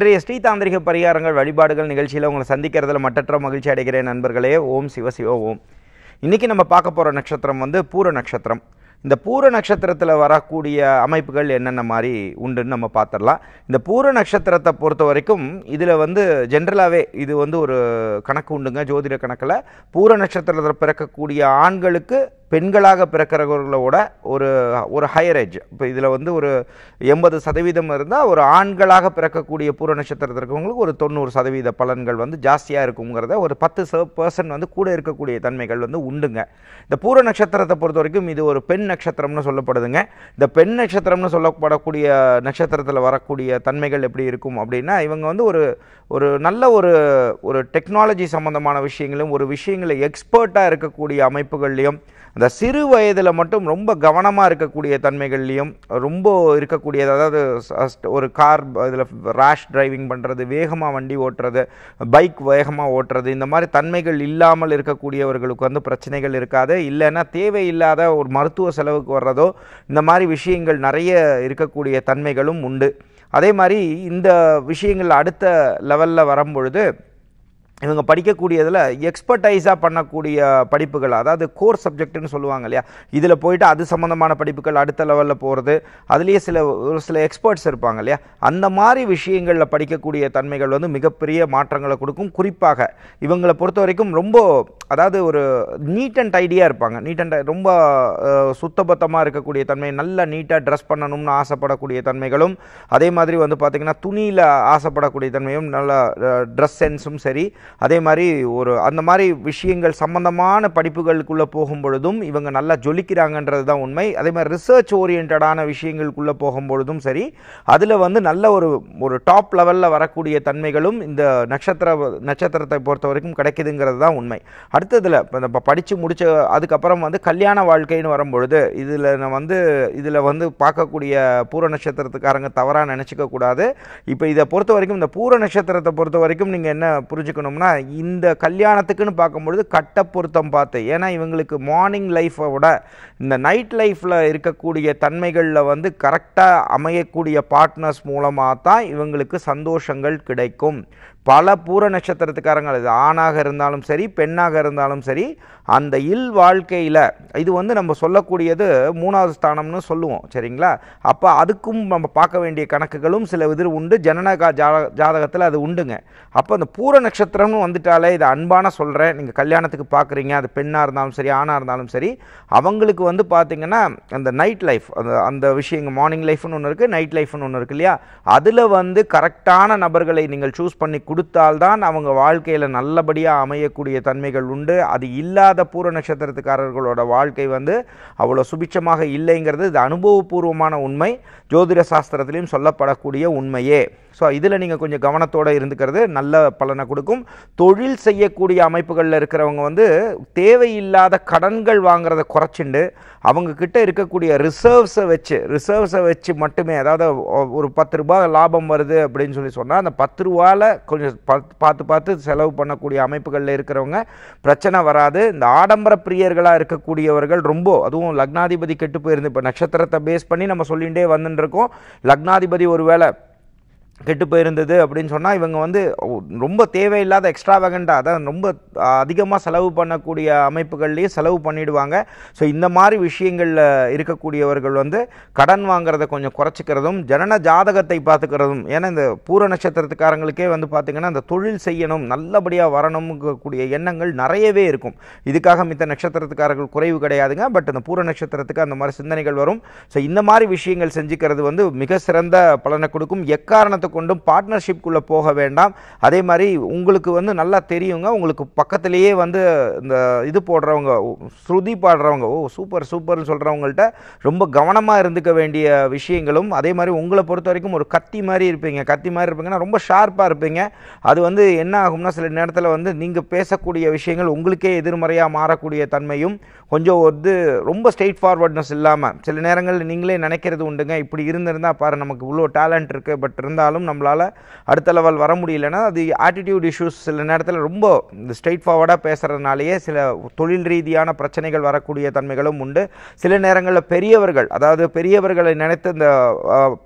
இன்றைய ஸ்ரீதாந்திரிக பரிகாரங்கள் வழிபாடுகள் நிகழ்ச்சியில் உங்களை சந்திக்கிறதுல மட்டற்ற மகிழ்ச்சி அடைகிறேன் நண்பர்களே ஓம் சிவ சிவ ஓம் இன்றைக்கி நம்ம பார்க்க போகிற நட்சத்திரம் வந்து பூர நட்சத்திரம் இந்த பூர நட்சத்திரத்தில் வரக்கூடிய அமைப்புகள் என்னென்ன மாதிரி உண்டுன்னு நம்ம பார்த்துடலாம் இந்த பூர நட்சத்திரத்தை பொறுத்த வரைக்கும் இதில் வந்து ஜென்ரலாகவே இது வந்து ஒரு கணக்கு உண்டுங்க ஜோதிட கணக்கில் பூர நட்சத்திரத்தில் பிறக்கக்கூடிய ஆண்களுக்கு பெண்களாக பிறக்கிறவர்களோட ஒரு ஒரு ஹையர் ஏஜ் இப்போ இதில் வந்து ஒரு எண்பது சதவீதம் இருந்தால் ஒரு ஆண்களாக பிறக்கக்கூடிய பூர நட்சத்திரத்தில் இருக்கிறவங்களுக்கு ஒரு தொண்ணூறு சதவீத பலன்கள் வந்து ஜாஸ்தியாக இருக்குங்கிறத ஒரு பத்து பர்சன்ட் வந்து கூட இருக்கக்கூடிய தன்மைகள் வந்து உண்டுங்க இந்த பூர நட்சத்திரத்தை பொறுத்த வரைக்கும் இது ஒரு பெண் நட்சத்திரம்னு சொல்லப்படுதுங்க இந்த பெண் நட்சத்திரம்னு சொல்லப்படக்கூடிய நட்சத்திரத்தில் வரக்கூடிய தன்மைகள் எப்படி இருக்கும் அப்படின்னா இவங்க வந்து ஒரு ஒரு நல்ல ஒரு ஒரு டெக்னாலஜி சம்மந்தமான விஷயங்களும் ஒரு விஷயங்களை எக்ஸ்பர்ட்டாக இருக்கக்கூடிய அமைப்புகள்லையும் அந்த சிறு வயதில் மட்டும் ரொம்ப கவனமாக இருக்கக்கூடிய தன்மைகள்லையும் ரொம்ப இருக்கக்கூடியது அதாவது ஒரு கார் இதில் ரேஷ் டிரைவிங் பண்ணுறது வேகமாக வண்டி ஓட்டுறது பைக் வேகமாக ஓட்டுறது இந்த மாதிரி தன்மைகள் இல்லாமல் இருக்கக்கூடியவர்களுக்கு வந்து பிரச்சனைகள் இருக்காது இல்லைன்னா தேவையில்லாத ஒரு மருத்துவ செலவுக்கு வர்றதோ இந்த மாதிரி விஷயங்கள் நிறைய இருக்கக்கூடிய தன்மைகளும் உண்டு அதே மாதிரி இந்த விஷயங்கள் அடுத்த லெவலில் வரும்பொழுது இவங்க படிக்கக்கூடியதில் எக்ஸ்பர்டைஸாக பண்ணக்கூடிய படிப்புகள் அதாவது கோர் சப்ஜெக்ட்னு சொல்லுவாங்க இல்லையா இதில் போயிட்டு அது சம்மந்தமான படிப்புகள் அடுத்த லெவலில் போகிறது அதுலேயே சில ஒரு சில எக்ஸ்பர்ட்ஸ் இருப்பாங்க இல்லையா அந்த மாதிரி விஷயங்களில் படிக்கக்கூடிய தன்மைகள் வந்து மிகப்பெரிய மாற்றங்களை கொடுக்கும் குறிப்பாக இவங்களை பொறுத்த வரைக்கும் ரொம்ப அதாவது ஒரு நீட் அண்ட் டைடியாக இருப்பாங்க நீட் அண்ட் ரொம்ப சுத்தபத்தமாக இருக்கக்கூடிய தன்மை நல்லா நீட்டாக ட்ரெஸ் பண்ணணும்னு ஆசைப்படக்கூடிய தன்மைகளும் அதே மாதிரி வந்து பார்த்திங்கன்னா துணியில் ஆசைப்படக்கூடிய தன்மையும் நல்லா ட்ரெஸ் சென்ஸும் சரி அதே மாதிரி ஒரு அந்த மாதிரி விஷயங்கள் சம்மந்தமான படிப்புகளுக்குள்ளே போகும் பொழுதும் இவங்க நல்லா ஜொலிக்கிறாங்கன்றது தான் உண்மை அதே மாதிரி ரிசர்ச் ஓரியன்டான விஷயங்களுக்குள்ளே போகும் பொழுதும் சரி அதில் வந்து நல்ல ஒரு ஒரு டாப் லெவலில் வரக்கூடிய தன்மைகளும் இந்த நட்சத்திர நட்சத்திரத்தை பொறுத்த வரைக்கும் கிடைக்குதுங்கிறது தான் உண்மை அடுத்ததில் நம்ம படித்து முடித்த அதுக்கப்புறம் வந்து கல்யாண வாழ்க்கைன்னு வரும்பொழுது இதில் வந்து இதில் வந்து பார்க்கக்கூடிய பூர நட்சத்திரத்துக்காரங்க தவறாக நினச்சிக்க கூடாது இப்போ இதை பொறுத்த வரைக்கும் இந்த பூர நட்சத்திரத்தை பொறுத்த வரைக்கும் நீங்கள் என்ன புரிஞ்சுக்கணும் பார்த்தோம்னா இந்த கல்யாணத்துக்குன்னு பார்க்கும்பொழுது கட்ட பொருத்தம் பார்த்து ஏன்னா இவங்களுக்கு மார்னிங் லைஃப்பை விட இந்த நைட் லைஃப்பில் இருக்கக்கூடிய தன்மைகளில் வந்து கரெக்டாக அமையக்கூடிய பார்ட்னர்ஸ் மூலமாக தான் இவங்களுக்கு சந்தோஷங்கள் கிடைக்கும் பல பூர நட்சத்திரத்துக்காரங்கள் அது ஆணாக இருந்தாலும் சரி பெண்ணாக இருந்தாலும் சரி அந்த இல் வாழ்க்கையில் இது வந்து நம்ம சொல்லக்கூடியது மூணாவது ஸ்தானம்னு சொல்லுவோம் சரிங்களா அப்போ அதுக்கும் நம்ம பார்க்க வேண்டிய கணக்குகளும் சில இதில் உண்டு ஜனனகா ஜாதகத்தில் அது உண்டுங்க அப்போ அந்த பூர நட்சத்திரம்னு வந்துட்டாலே இது அன்பான சொல்கிறேன் நீங்கள் கல்யாணத்துக்கு பார்க்குறீங்க அது பெண்ணாக இருந்தாலும் சரி ஆணாக இருந்தாலும் சரி அவங்களுக்கு வந்து பார்த்திங்கன்னா அந்த நைட் லைஃப் அந்த அந்த விஷயங்க மார்னிங் லைஃப்னு ஒன்று இருக்குது நைட் லைஃப்னு ஒன்று இருக்கு இல்லையா அதில் வந்து கரெக்டான நபர்களை நீங்கள் சூஸ் பண்ணி கொடு கொடுத்தால்தான் அவங்க வாழ்க்கையில் நல்லபடியாக அமையக்கூடிய தன்மைகள் உண்டு அது இல்லாத பூர நட்சத்திரத்துக்காரர்களோட வாழ்க்கை வந்து அவ்வளோ சுபிட்சமாக இல்லைங்கிறது இது அனுபவபூர்வமான உண்மை ஜோதிட சாஸ்திரத்திலையும் சொல்லப்படக்கூடிய உண்மையே ஸோ இதில் நீங்கள் கொஞ்சம் கவனத்தோடு இருந்துக்கிறது நல்ல பலனை கொடுக்கும் தொழில் செய்யக்கூடிய அமைப்புகளில் இருக்கிறவங்க வந்து தேவையில்லாத கடன்கள் வாங்குறத குறைச்சிண்டு அவங்கக்கிட்ட இருக்கக்கூடிய ரிசர்வ்ஸை வச்சு ரிசர்வ்ஸை வச்சு மட்டுமே அதாவது ஒரு பத்து ரூபா லாபம் வருது அப்படின்னு சொல்லி சொன்னால் அந்த பத்து ரூபாவில் கொஞ்சம் பார்த்து பார்த்து செலவு பண்ணக்கூடிய அமைப்புகளில் இருக்கிறவங்க பிரச்சனை வராது இந்த ஆடம்பர பிரியர்களாக இருக்கக்கூடியவர்கள் ரொம்ப அதுவும் லக்னாதிபதி கெட்டு போயிருந்து இப்போ நட்சத்திரத்தை பேஸ் பண்ணி நம்ம சொல்லிகிட்டே வந்துட்டுருக்கோம் லக்னாதிபதி ஒரு கெட்டு போயிருந்தது அப்படின்னு சொன்னால் இவங்க வந்து ரொம்ப தேவையில்லாத எக்ஸ்ட்ரா வேகண்டாக அதான் ரொம்ப அதிகமாக செலவு பண்ணக்கூடிய அமைப்புகள்லேயே செலவு பண்ணிடுவாங்க ஸோ இந்த மாதிரி விஷயங்களில் இருக்கக்கூடியவர்கள் வந்து கடன் வாங்குறத கொஞ்சம் குறைச்சிக்கிறதும் ஜனன ஜாதகத்தை பார்த்துக்கிறதும் ஏன்னா இந்த பூர நட்சத்திரத்துக்காரங்களுக்கே வந்து பார்த்திங்கன்னா அந்த தொழில் செய்யணும் நல்லபடியாக வரணுங்கக்கூடிய எண்ணங்கள் நிறையவே இருக்கும் இதுக்காக மித்த நட்சத்திரத்துக்காரர்கள் குறைவு கிடையாதுங்க பட் அந்த பூர நட்சத்திரத்துக்கு அந்த மாதிரி சிந்தனைகள் வரும் ஸோ இந்த மாதிரி விஷயங்கள் செஞ்சுக்கிறது வந்து மிக சிறந்த பலனை கொடுக்கும் எக்காரணத்தை கொண்டும் பார்ட்னர்ஷிப்குள்ளே போக வேண்டாம் அதே மாதிரி உங்களுக்கு வந்து நல்லா தெரியுங்க உங்களுக்கு பக்கத்துலேயே வந்து இந்த இது போடுறவங்க ஸ்ருதி பாடுறவங்க ஓ சூப்பர் சூப்பர்னு சொல்கிறவங்கள்ட்ட ரொம்ப கவனமாக இருந்துக்க வேண்டிய விஷயங்களும் அதே மாதிரி உங்களை பொறுத்த வரைக்கும் ஒரு கத்தி மாதிரி இருப்பீங்க கத்தி மாதிரி இருப்பீங்கன்னா ரொம்ப ஷார்ப்பாக இருப்பீங்க அது வந்து என்ன ஆகும்னா சில நேரத்தில் வந்து நீங்கள் பேசக்கூடிய விஷயங்கள் உங்களுக்கே எதிர்மறையாக மாறக்கூடிய தன்மையும் கொஞ்சம் வந்து ரொம்ப ஸ்ட்ரெயிட் ஃபார்வர்ட்னஸ் இல்லாமல் சில நேரங்களில் நீங்களே நினைக்கிறது உண்டுங்க இப்படி இருந்திருந்தால் பாரு நமக்கு இவ்வளோ டேலண்ட் இருக்குது பட் இருந்தாலும் இருந்தாலும் நம்மளால் அடுத்த லெவல் வர முடியலன்னா அது ஆட்டிடியூட் இஷ்யூஸ் சில நேரத்தில் ரொம்ப இந்த ஸ்ட்ரெயிட் ஃபார்வர்டாக பேசுகிறதுனாலேயே சில தொழில் ரீதியான பிரச்சனைகள் வரக்கூடிய தன்மைகளும் உண்டு சில நேரங்களில் பெரியவர்கள் அதாவது பெரியவர்களை நினைத்து இந்த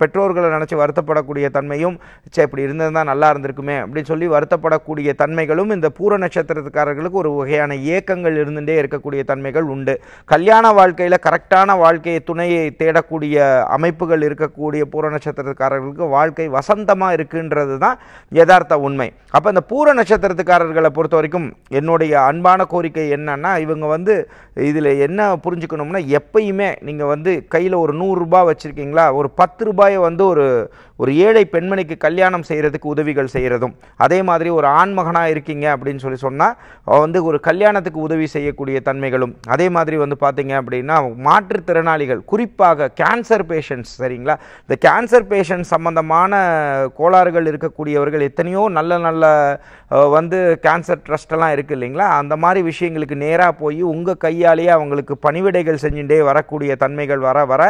பெற்றோர்களை நினச்சி வருத்தப்படக்கூடிய தன்மையும் சே இப்படி இருந்திருந்தால் நல்லா இருந்திருக்குமே அப்படின்னு சொல்லி வருத்தப்படக்கூடிய தன்மைகளும் இந்த பூர நட்சத்திரத்துக்காரர்களுக்கு ஒரு வகையான ஏக்கங்கள் இருந்துகிட்டே இருக்கக்கூடிய தன்மைகள் உண்டு கல்யாண வாழ்க்கையில் கரெக்டான வாழ்க்கையை துணையை தேடக்கூடிய அமைப்புகள் இருக்கக்கூடிய பூர நட்சத்திரக்காரர்களுக்கு வாழ்க்கை வசந்த வசந்தமாக இருக்குன்றது தான் யதார்த்த உண்மை அப்போ இந்த பூர நட்சத்திரத்துக்காரர்களை பொறுத்த வரைக்கும் என்னுடைய அன்பான கோரிக்கை என்னன்னா இவங்க வந்து இதில் என்ன புரிஞ்சுக்கணும்னா எப்பயுமே நீங்கள் வந்து கையில் ஒரு நூறுரூபா வச்சுருக்கீங்களா ஒரு பத்து ரூபாயை வந்து ஒரு ஒரு ஏழை பெண்மணிக்கு கல்யாணம் செய்கிறதுக்கு உதவிகள் செய்கிறதும் அதே மாதிரி ஒரு ஆண்மகனாக இருக்கீங்க அப்படின்னு சொல்லி சொன்னால் வந்து ஒரு கல்யாணத்துக்கு உதவி செய்யக்கூடிய தன்மைகளும் அதே மாதிரி வந்து பார்த்திங்க அப்படின்னா மாற்றுத்திறனாளிகள் குறிப்பாக கேன்சர் பேஷண்ட்ஸ் சரிங்களா இந்த கேன்சர் பேஷண்ட் சம்மந்தமான கோளாறுகள் இருக்கக்கூடியவர்கள் எத்தனையோ நல்ல நல்ல வந்து கேன்சர் ட்ரஸ்டெல்லாம் இருக்குது இல்லைங்களா அந்த மாதிரி விஷயங்களுக்கு நேராக போய் உங்கள் கையாலேயே அவங்களுக்கு பணிவிடைகள் செஞ்சுட்டே வரக்கூடிய தன்மைகள் வர வர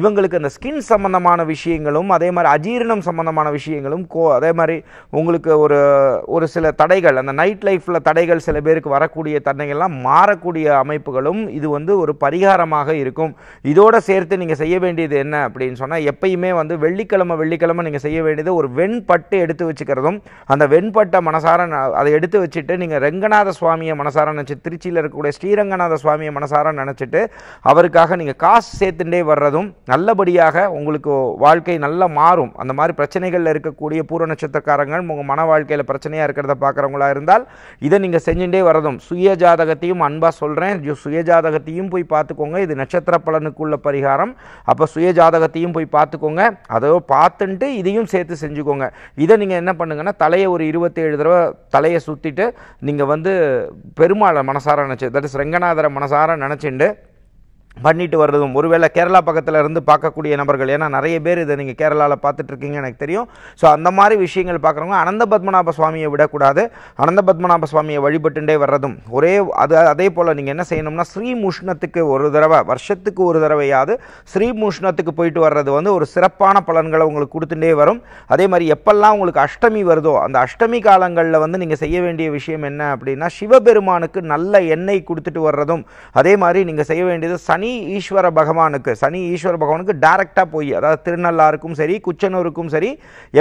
இவங்களுக்கு அந்த ஸ்கின் சம்மந்தமான விஷயங்களும் அதே மாதிரி அஜீரணம் சம்மந்தமான விஷயங்களும் கோ அதே மாதிரி உங்களுக்கு ஒரு ஒரு சில தடைகள் அந்த நைட் லைஃப்பில் தடைகள் சில பேருக்கு வரக்கூடிய தன்னைகள்லாம் மாறக்கூடிய அமைப்புகளும் இது வந்து ஒரு பரிகாரமாக இருக்கும் இதோடு சேர்த்து நீங்கள் செய்ய வேண்டியது என்ன அப்படின்னு சொன்னால் எப்பயுமே வந்து வெள்ளிக்கிழமை வெள்ளிக்கிழமை நீங்கள் செய்ய வேண்டியது ஒரு வெண்பட்டு எடுத்து வச்சுக்கிறதும் அந்த வெண்பட்டை மனசார அதை எடுத்து வச்சுட்டு நீங்கள் ரெங்கநாத சுவாமியை மனசார நினச்சி திருச்சியில் இருக்கக்கூடிய ஸ்ரீரங்கநாத சுவாமியை மனசார நினச்சிட்டு அவருக்காக நீங்கள் காசு சேர்த்துட்டே வர்றதும் நல்லபடியாக உங்களுக்கு வாழ்க்கை நல்லா மாறும் அந்த மாதிரி பிரச்சனைகளில் இருக்கக்கூடிய பூர நட்சத்திரக்காரங்கள் உங்கள் மன வாழ்க்கையில் பிரச்சனையாக இருக்கிறத பார்க்குறவங்களா இருந்தால் இதை நீங்கள் செஞ்சுட்டே வரதும் சுய ஜாதகத்தையும் அன்பாக சொல்கிறேன் சுய ஜாதகத்தையும் போய் பார்த்துக்கோங்க இது நட்சத்திர பலனுக்குள்ள பரிகாரம் அப்போ சுய ஜாதகத்தையும் போய் பார்த்துக்கோங்க அதோ பார்த்துட்டு இதையும் சேர்த்து செஞ்சுக்கோங்க இதை நீங்கள் என்ன பண்ணுங்கன்னா தலையை ஒரு இருபத்தேழு தடவை தலையை சுற்றிட்டு நீங்கள் வந்து பெருமாளை மனசார நினச்சி தட் இஸ் ரெங்கநாதரை மனசார நினச்சிண்டு பண்ணிட்டு வர்றதும் ஒருவேளை கேரளா பக்கத்தில் இருந்து பார்க்கக்கூடிய நபர்கள் ஏன்னா நிறைய பேர் இதை நீங்கள் கேரளாவில் பார்த்துட்ருக்கீங்க எனக்கு தெரியும் ஸோ அந்த மாதிரி விஷயங்கள் பார்க்குறவங்க அனந்த பத்மநாப சுவாமியை விடக்கூடாது அனந்த பத்மநாப சுவாமியை வழிபட்டுண்டே வர்றதும் ஒரே அது அதே போல் நீங்கள் என்ன செய்யணும்னா ஸ்ரீமுஷ்ணத்துக்கு ஒரு தடவை வருஷத்துக்கு ஒரு தடவையாவது ஸ்ரீமுஷ்ணத்துக்கு போயிட்டு வர்றது வந்து ஒரு சிறப்பான பலன்களை உங்களுக்கு கொடுத்துட்டே வரும் அதே மாதிரி எப்பெல்லாம் உங்களுக்கு அஷ்டமி வருதோ அந்த அஷ்டமி காலங்களில் வந்து நீங்கள் செய்ய வேண்டிய விஷயம் என்ன அப்படின்னா சிவபெருமானுக்கு நல்ல எண்ணெய் கொடுத்துட்டு வர்றதும் அதே மாதிரி நீங்கள் செய்ய வேண்டியது சனி சனி ஈஸ்வர பகவானுக்கு சனி ஈஸ்வர பகவானுக்கு டைரெக்டாக போய் அதாவது திருநள்ளாருக்கும் சரி குச்சனூருக்கும் சரி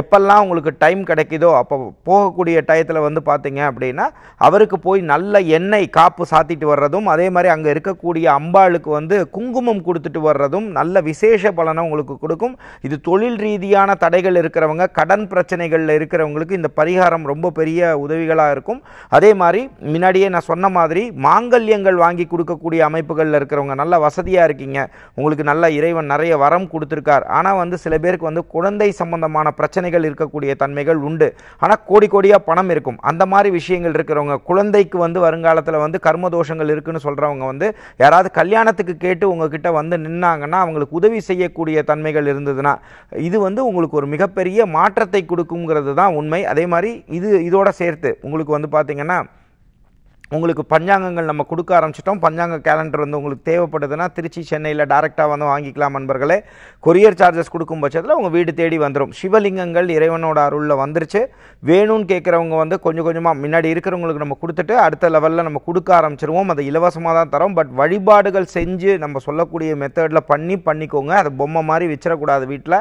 எப்பெல்லாம் உங்களுக்கு டைம் கிடைக்குதோ அப்போ போகக்கூடிய டயத்தில் வந்து பார்த்தீங்க அப்படின்னா அவருக்கு போய் நல்ல எண்ணெய் காப்பு சாத்திட்டு வர்றதும் அதே மாதிரி அங்கே இருக்கக்கூடிய அம்பாளுக்கு வந்து குங்குமம் கொடுத்துட்டு வர்றதும் நல்ல விசேஷ பலனை உங்களுக்கு கொடுக்கும் இது தொழில் ரீதியான தடைகள் இருக்கிறவங்க கடன் பிரச்சனைகளில் இருக்கிறவங்களுக்கு இந்த பரிகாரம் ரொம்ப பெரிய உதவிகளாக இருக்கும் அதே மாதிரி முன்னாடியே நான் சொன்ன மாதிரி மாங்கல்யங்கள் வாங்கி கொடுக்கக்கூடிய அமைப்புகளில் இருக்கிறவங்க நல்ல வச வசதியாக இருக்கீங்க உங்களுக்கு நல்ல இறைவன் நிறைய வரம் கொடுத்துருக்கார் ஆனால் வந்து சில பேருக்கு வந்து குழந்தை சம்பந்தமான பிரச்சனைகள் இருக்கக்கூடிய தன்மைகள் உண்டு ஆனால் கோடி கோடியாக பணம் இருக்கும் அந்த மாதிரி விஷயங்கள் இருக்கிறவங்க குழந்தைக்கு வந்து வருங்காலத்தில் வந்து கர்மதோஷங்கள் இருக்குன்னு சொல்கிறவங்க வந்து யாராவது கல்யாணத்துக்கு கேட்டு உங்ககிட்ட வந்து நின்னாங்கன்னா அவங்களுக்கு உதவி செய்யக்கூடிய தன்மைகள் இருந்ததுன்னா இது வந்து உங்களுக்கு ஒரு மிகப்பெரிய மாற்றத்தை கொடுக்குங்கிறது தான் உண்மை அதே மாதிரி இது இதோட சேர்த்து உங்களுக்கு வந்து பார்த்திங்கன்னா உங்களுக்கு பஞ்சாங்கங்கள் நம்ம கொடுக்க ஆரம்பிச்சிட்டோம் பஞ்சாங்க கேலண்டர் வந்து உங்களுக்கு தேவைப்படுதுன்னா திருச்சி சென்னையில் டேரெக்டாக வந்து வாங்கிக்கலாம் நண்பர்களே கொரியர் சார்ஜஸ் கொடுக்கும் பட்சத்தில் உங்கள் வீடு தேடி வந்துடும் சிவலிங்கங்கள் இறைவனோட அருளில் வந்துருச்சு வேணும்னு கேட்குறவங்க வந்து கொஞ்சம் கொஞ்சமாக முன்னாடி இருக்கிறவங்களுக்கு நம்ம கொடுத்துட்டு அடுத்த லெவலில் நம்ம கொடுக்க ஆரம்பிச்சிருவோம் அதை இலவசமாக தான் தரோம் பட் வழிபாடுகள் செஞ்சு நம்ம சொல்லக்கூடிய மெத்தடில் பண்ணி பண்ணிக்கோங்க அது பொம்மை மாதிரி வச்சிடக்கூடாது வீட்டில்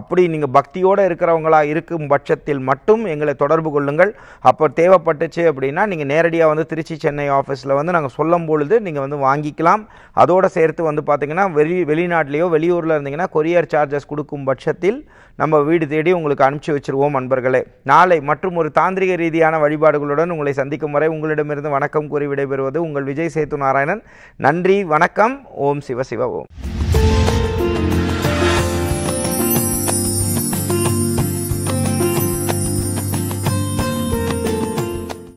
அப்படி நீங்கள் பக்தியோடு இருக்கிறவங்களா இருக்கும் பட்சத்தில் மட்டும் எங்களை தொடர்பு கொள்ளுங்கள் அப்போ தேவைப்பட்டுச்சு அப்படின்னா நீங்கள் நேரடியாக வந்து திரு திருச்சி சென்னை ஆஃபீஸில் வந்து நாங்கள் சொல்லும் பொழுது நீங்கள் வந்து வாங்கிக்கலாம் அதோடு சேர்த்து வந்து பார்த்திங்கன்னா வெளி வெளிநாட்டிலேயோ வெளியூரில் இருந்தீங்கன்னா கொரியர் சார்ஜஸ் கொடுக்கும் பட்சத்தில் நம்ம வீடு தேடி உங்களுக்கு அனுப்பிச்சி வச்சுருவோம் அன்பர்களே நாளை மற்றும் ஒரு தாந்திரிக ரீதியான வழிபாடுகளுடன் உங்களை சந்திக்கும் வரை உங்களிடமிருந்து வணக்கம் கூறி விடைபெறுவது உங்கள் விஜய் சேத்து நாராயணன் நன்றி வணக்கம் ஓம் சிவ சிவ ஓம்